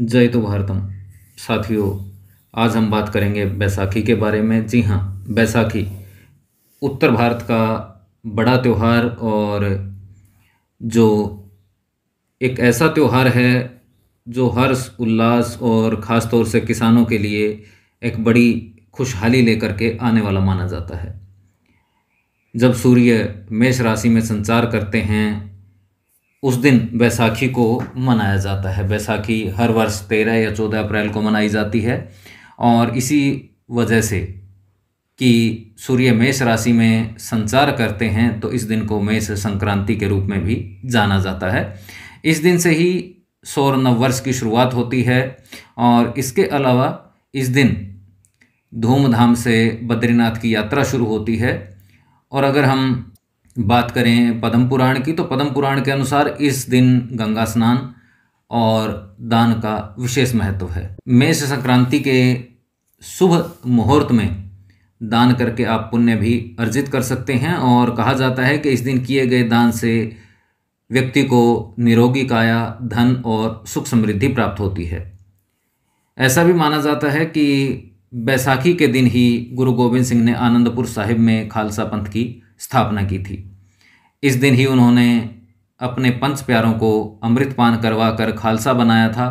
जय तो भारतम साथियों आज हम बात करेंगे बैसाखी के बारे में जी हाँ बैसाखी उत्तर भारत का बड़ा त्यौहार और जो एक ऐसा त्यौहार है जो हर्ष उल्लास और ख़ास तौर से किसानों के लिए एक बड़ी खुशहाली लेकर के आने वाला माना जाता है जब सूर्य मेष राशि में संचार करते हैं उस दिन बैसाखी को मनाया जाता है बैसाखी हर वर्ष तेरह या चौदह अप्रैल को मनाई जाती है और इसी वजह से कि सूर्य मेष राशि में संचार करते हैं तो इस दिन को मेष संक्रांति के रूप में भी जाना जाता है इस दिन से ही सौर नववर्ष की शुरुआत होती है और इसके अलावा इस दिन धूमधाम से बद्रीनाथ की यात्रा शुरू होती है और अगर हम बात करें पद्म पुराण की तो पद्म पुराण के अनुसार इस दिन गंगा स्नान और दान का विशेष महत्व है मेष संक्रांति के शुभ मुहूर्त में दान करके आप पुण्य भी अर्जित कर सकते हैं और कहा जाता है कि इस दिन किए गए दान से व्यक्ति को निरोगी काया धन और सुख समृद्धि प्राप्त होती है ऐसा भी माना जाता है कि बैसाखी के दिन ही गुरु गोविंद सिंह ने आनंदपुर साहिब में खालसा पंथ की स्थापना की थी इस दिन ही उन्होंने अपने पंच प्यारों को अमृतपान करवा कर खालसा बनाया था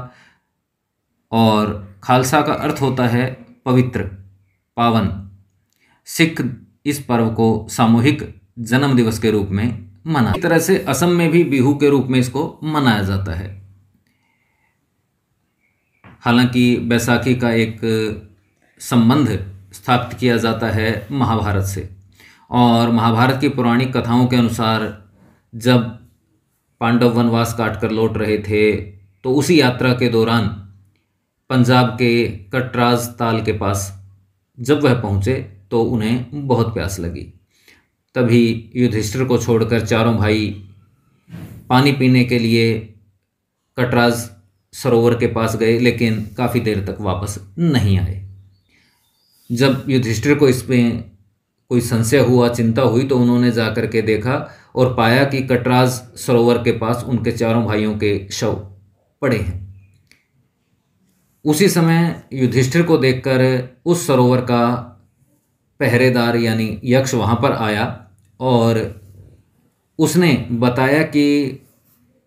और खालसा का अर्थ होता है पवित्र पावन सिख इस पर्व को सामूहिक जन्म दिवस के रूप में मना इस तरह से असम में भी बिहू के रूप में इसको मनाया जाता है हालांकि बैसाखी का एक संबंध स्थापित किया जाता है महाभारत से और महाभारत की पौराणिक कथाओं के अनुसार जब पांडव वनवास काट कर लौट रहे थे तो उसी यात्रा के दौरान पंजाब के कटराज ताल के पास जब वह पहुँचे तो उन्हें बहुत प्यास लगी तभी युधिष्ठिर को छोड़कर चारों भाई पानी पीने के लिए कटराज सरोवर के पास गए लेकिन काफ़ी देर तक वापस नहीं आए जब युधिष्ठिर को इसमें कोई संशय हुआ चिंता हुई तो उन्होंने जा कर के देखा और पाया कि कटराज सरोवर के पास उनके चारों भाइयों के शव पड़े हैं उसी समय युधिष्ठिर को देखकर उस सरोवर का पहरेदार यानी यक्ष वहाँ पर आया और उसने बताया कि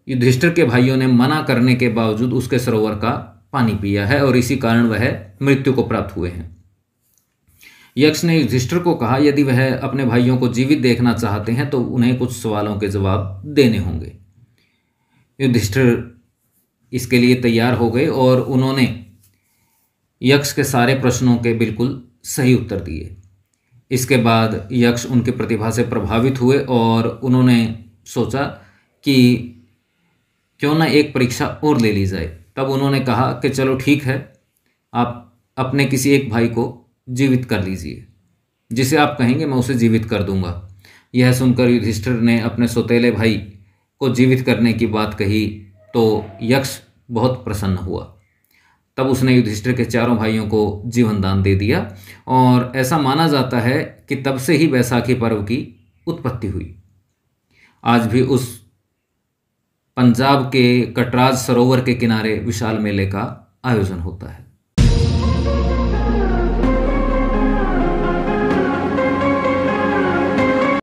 युधिष्ठिर के भाइयों ने मना करने के बावजूद उसके सरोवर का पानी पिया है और इसी कारण वह मृत्यु को प्राप्त हुए हैं यक्ष ने युधिष्ठिर को कहा यदि वह अपने भाइयों को जीवित देखना चाहते हैं तो उन्हें कुछ सवालों के जवाब देने होंगे युधिष्ठिर इसके लिए तैयार हो गए और उन्होंने यक्ष के सारे प्रश्नों के बिल्कुल सही उत्तर दिए इसके बाद यक्ष उनकी प्रतिभा से प्रभावित हुए और उन्होंने सोचा कि क्यों ना एक परीक्षा और ले ली जाए तब उन्होंने कहा कि चलो ठीक है आप अपने किसी एक भाई को जीवित कर लीजिए जिसे आप कहेंगे मैं उसे जीवित कर दूंगा यह सुनकर युधिष्ठिर ने अपने सोतेले भाई को जीवित करने की बात कही तो यक्ष बहुत प्रसन्न हुआ तब उसने युधिष्ठिर के चारों भाइयों को जीवन दान दे दिया और ऐसा माना जाता है कि तब से ही बैसाखी पर्व की उत्पत्ति हुई आज भी उस पंजाब के कटराज सरोवर के किनारे विशाल मेले का आयोजन होता है